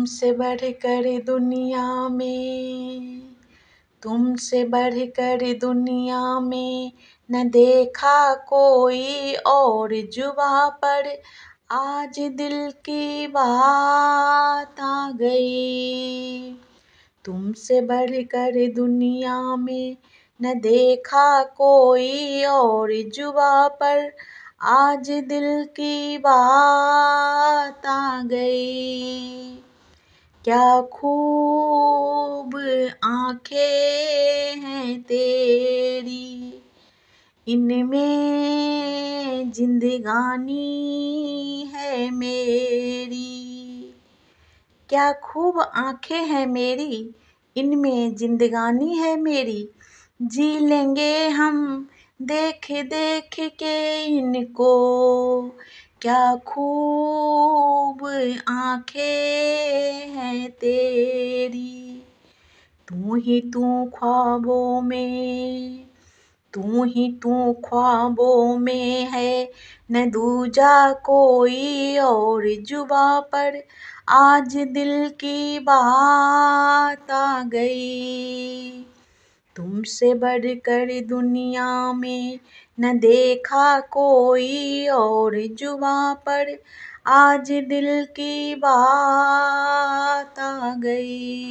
तुमसे बढ़कर दुनिया में तुमसे बढ़कर दुनिया में न देखा कोई और जुबा पर आज दिल की बात आ गई तुमसे बढ़कर दुनिया में न देखा कोई और जुबा पर आज दिल की बात आ गई क्या खूब आंखें हैं तेरी इनमें जिंदगानी है मेरी क्या खूब आंखें हैं मेरी इनमें जिंदगानी है मेरी जी लेंगे हम देख देख के इनको क्या खूब आंखें हैं तेरी तू ही तू ख्वाबों में तू ही तू ख्वाबों में है न दूजा कोई और जुबा पर आज दिल की बात आ गई तुमसे बढ़कर दुनिया में न देखा कोई और जुबा पर आज दिल की बात आ गई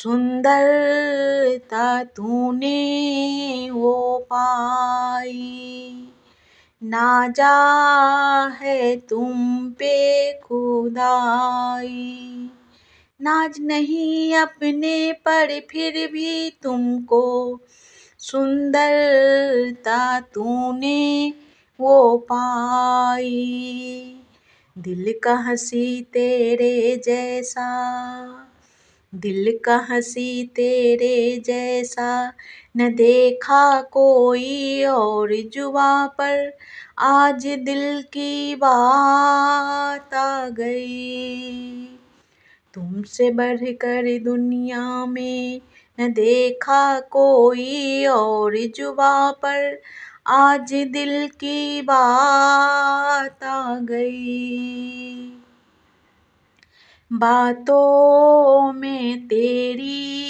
सुंदरता तूने वो पाई ना जा है तुम पे खुदाई नाज नहीं अपने पर फिर भी तुमको सुंदरता तूने वो पाई दिल का हंसी तेरे जैसा दिल का हंसी तेरे जैसा न देखा कोई और जुबा पर आज दिल की बात आ गई तुमसे बढ़कर दुनिया में न देखा कोई और जुबा पर आज दिल की बात आ गई बातों में तेरी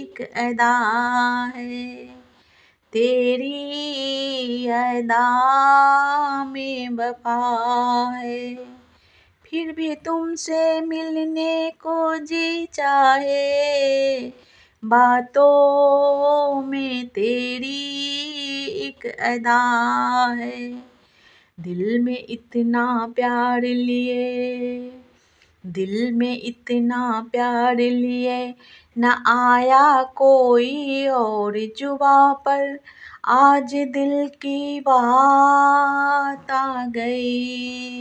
एक अदा है तेरी अदा में बफा है फिर भी तुमसे मिलने को जी चाहे बातों में तेरी एक अदा है दिल में इतना प्यार लिए दिल में इतना प्यार लिए न आया कोई और जुबा पर आज दिल की बात आ गई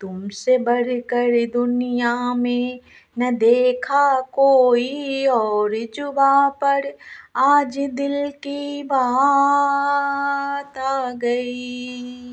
तुमसे बढ़कर दुनिया में न देखा कोई और जुबा पर आज दिल की बात आ गई